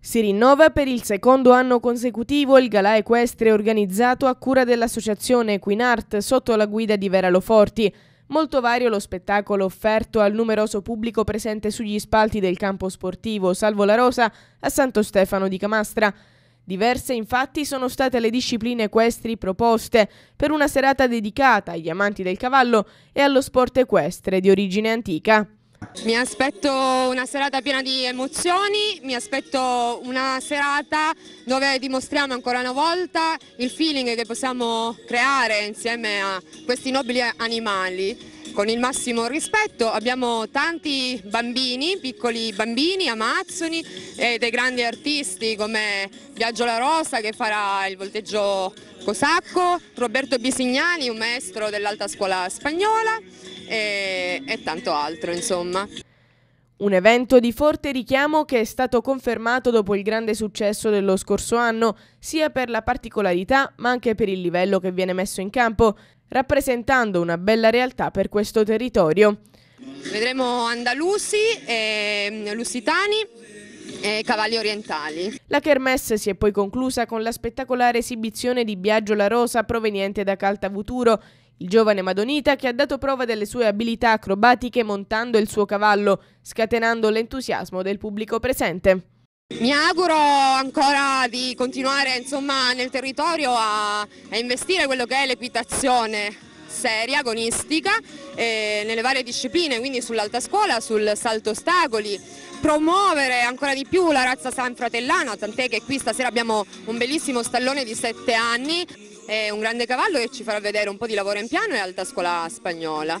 Si rinnova per il secondo anno consecutivo il galà equestre organizzato a cura dell'associazione Equinart sotto la guida di Vera Loforti. Molto vario lo spettacolo offerto al numeroso pubblico presente sugli spalti del campo sportivo Salvo la Rosa a Santo Stefano di Camastra. Diverse infatti sono state le discipline equestri proposte per una serata dedicata agli amanti del cavallo e allo sport equestre di origine antica. Mi aspetto una serata piena di emozioni, mi aspetto una serata dove dimostriamo ancora una volta il feeling che possiamo creare insieme a questi nobili animali con il massimo rispetto. Abbiamo tanti bambini, piccoli bambini, amazzoni e dei grandi artisti come Viaggio La Rosa che farà il volteggio Cosacco, Roberto Bisignani, un maestro dell'alta scuola spagnola e, e tanto altro insomma. Un evento di forte richiamo che è stato confermato dopo il grande successo dello scorso anno, sia per la particolarità ma anche per il livello che viene messo in campo, rappresentando una bella realtà per questo territorio. Vedremo andalusi, e ehm, lusitani e cavalli orientali. La Kermesse si è poi conclusa con la spettacolare esibizione di Biagio La Rosa proveniente da Caltavuturo, il giovane Madonita che ha dato prova delle sue abilità acrobatiche montando il suo cavallo, scatenando l'entusiasmo del pubblico presente. Mi auguro ancora di continuare insomma, nel territorio a, a investire quello che è l'equitazione seria, agonistica, eh, nelle varie discipline, quindi sull'alta scuola, sul salto ostacoli, promuovere ancora di più la razza san sanfratellana, tant'è che qui stasera abbiamo un bellissimo stallone di 7 anni. È un grande cavallo che ci farà vedere un po' di lavoro in piano e alta scuola spagnola.